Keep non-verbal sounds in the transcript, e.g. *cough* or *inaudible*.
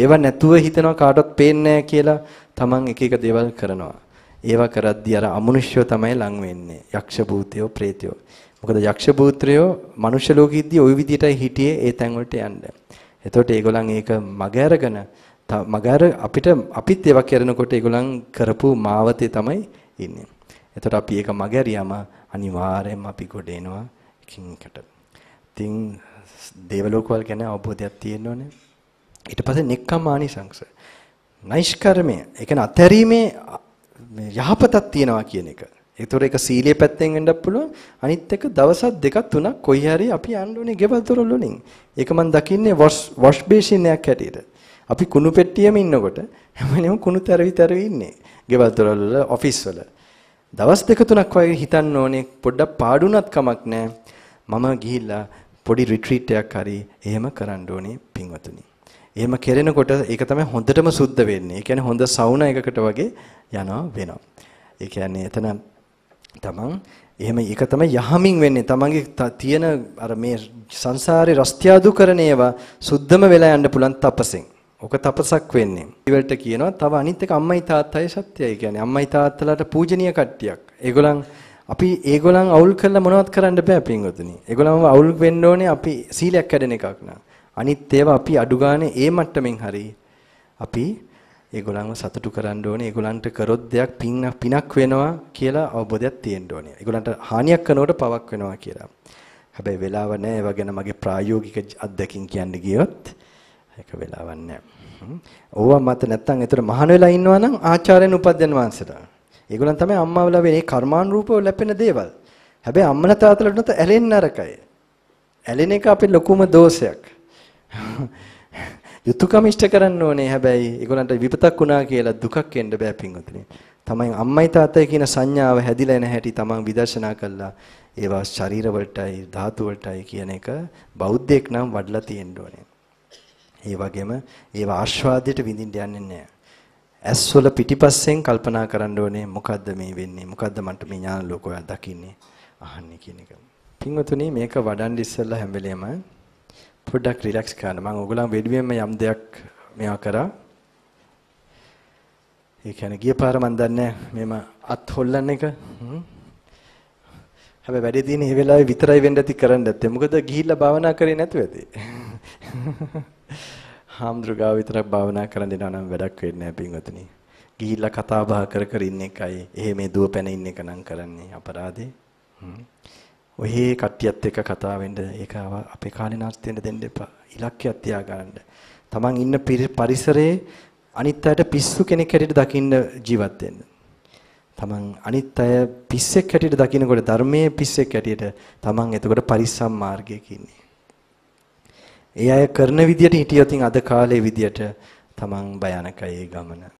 ඒවා නැතුව හිතනවා කාටවත් පේන්නේ කියලා තමන් එක එක දේවල් කරනවා. ඒවා කරද්දී අර අමනුෂ්‍යව තමයි ලං වෙන්නේ. යක්ෂ භූතයෝ, പ്രേතයෝ. මොකද යක්ෂ භූත්‍රයෝ මනුෂ්‍ය ලෝකෙදී ওই විදිහටයි හිටියේ ඒ තැන් වලට යන්න. එතකොට ඒගොල්ලන් ඒක මග අරගෙන මගර අපිට අපිත් ඒවා කරනකොට ඒගොල්ලන් කරපු මාවතේ තමයි ඉන්නේ. එතකොට අපි ඒක මගහැරියාම අනිවාර්යයෙන්ම අපි ගොඩ එනවා එකින් එකට. ඉතින් දේවලෝකවල ගැන අවබෝධයක් තියෙන්න ඕනේ. ඊට පස්සේ නෙක්ඛම් ආනිසංස. නෛෂ්කර්මය. ඒ කියන්නේ අත්හැරීමේ යහපතක් තියනවා කියන එක. ඒතොර ඒක සීලයේ පැත්තෙන් වෙන්නත් පුළුවන්. අනිත් එක දවසක් දෙකක් තුනක් කොයි හරි අපි යන්න ඕනේ ගෙවල් දොරල් වලින්. ඒක මම දකින්නේ වොෂ් වොෂ් බේසින්යක් හැටියට. අපි කුණු පෙට්ටියෙම ඉන්නකොට හැමෝම කුණු තරවි තරවි ඉන්නේ. ගෙවල් දොරල් වල ඔෆිස් වල. දවස් දෙක තුනක් වගේ හිතන්න ඕනේ පොඩ්ඩක් පාඩුණත් කමක් නැහැ. මම ගිහිල්ලා පොඩි රිට්‍රීට් එකක් හරි එහෙම කරන්න ඕනේ පින්වතුනි. එහෙම කෙරෙනකොට ඒක තමයි හොඳටම සුද්ධ වෙන්නේ. ඒ කියන්නේ හොඳ සවුනා එකකට වගේ යනවා වෙනවා. ඒ කියන්නේ එතන තමන් එහෙම ඒක තමයි යහමින් වෙන්නේ. තමන්ගේ තියෙන අර මේ සංසාරේ රස්තියාදු කරන ඒවා සුද්ධම වෙලා යන්න පුළුවන් තපසෙන්. ඔක තපසක් වෙන්නේ. ඉවලට කියනවා තව අනිත් එක අම්මයි තාත්තයි සත්‍යයි. කියන්නේ අම්මයි තාත්තලාට පූජනීය කට්ටියක්. ඒගොල්ලන් අපි ඒගොල්ලන් අවුල් කරලා මොනවත් කරන්න බෑ පින්වතුනි. ඒගොල්ලන්ව අවුල් වෙන්න ඕනේ අපි සීලයක් කැඩෙන එකක් නා. අනිත් ඒවා අපි අඩු ගානේ ඒ මට්ටමින් හරි අපි ඒගොල්ලන්ව සතුටු කරන්න ඕනේ. ඒගොල්ලන්ට කරොත් දෙයක් පිනක් පිනක් වෙනවා කියලා අවබෝධයක් තියෙන්න ඕනේ. ඒගොල්ලන්ට හානියක් කරනකොට පවක් වෙනවා කියලා. හැබැයි වෙලාව නැහැ. ඒව ගැන මගේ ප්‍රායෝගික අත්දැකීම් කියන්න ගියොත් ඒක වෙලාවක් නැහැ. ඕවා මත නැත්තම් ඒතර මහාන වෙලා ඉන්නවා නම් ආචාර්යන උපද්දන වංශයට. ඒගොල්ලන් තමයි අම්මා වෙලා වෙන්නේ කර්මානුරූපව ලැපෙන දේවල්. හැබැයි අම්මලා තාත්තලාට ඇලෙන්න අරකයි. ඇලෙන එක අපේ ලොකුම දෝෂයක්. *laughs* යුතුයකම ඉෂ්ට කරන්න ඕනේ හැබැයි ඒගොල්ලන්ට විපතක් වුණා කියලා දුකක් එන්න බෑ පින්වතුනි. තමයි අම්මයි තාත්තයි කියන සංඥාව හැදිලා නැහැටි තමන් විදර්ශනා කළා. ඒවා ශරීර වලටයි ධාතු වලටයි කියන එක බෞද්ධයෙක් නම් වඩලා තියෙන්න ඕනේ. ඒ වගේම ඒවා ආස්වාදයට විඳින්න යන්නේ නැහැ. ඇස් වල පිටිපස්සෙන් කල්පනා කරන්න ඕනේ මොකද්ද මේ වෙන්නේ? මොකද්ද මන්ට මේ ඥාන ලෝකය දකින්නේ? අහන්නේ කියන එක. පින්වතුනි මේක වඩන් ඉස්සෙල්ලා හැම වෙලෙම පොඩ්ඩක් රිලැක්ස් කරන්න. මම ඕගොල්ලන් වෙනුවෙන්ම යම් දෙයක් මෙයා කරා. ඒ කියන්නේ ගිය පාර මම දන්නේ මේම අත් හොල්ලන එක. හැබැයි වැඩේ තියෙන්නේ මේ වෙලාවේ විතරයි වෙන්න ඇති කරන්න ඇත්තේ. මොකද ගිහිල්ලා භාවනා කරේ නැතුව ඇති. *laughs* හාමුදුරුවෝ විතරක් භාවනා කරන් දෙනවා නම් වැඩක් වෙන්නේ නැහැ පින්වතුනි. ගිහිල්ලා කතා බහ කර කර ඉන්න එකයි. එහෙ මේ දුව පැන ඉන්න එක නම් කරන්නේ අපරාධේ. ඔහේ කට්ටියත් එක්ක කතා වෙන්න ඒක අපේ කාලේ නාස්ති වෙන්න දෙන්න එපා. ඉලක්කයක් තියාගන්න. Taman ඉන්න පරිසරයේ අනිත් අයට පිස්සු කෙනෙක් හැටියට දකින්න ජීවත් වෙන්න. තමන් අනිත් අය පිස්සෙක් හැටියට දකිනකොට ධර්මයේ පිස්සෙක් හැටියට තමන් එතකොට පරිස්සම් මාර්ගයක ඉන්නේ. ඒ අය කරන විදියට හිටියොත් අද කාලේ විදියට තමන් භයානකයි ගමන.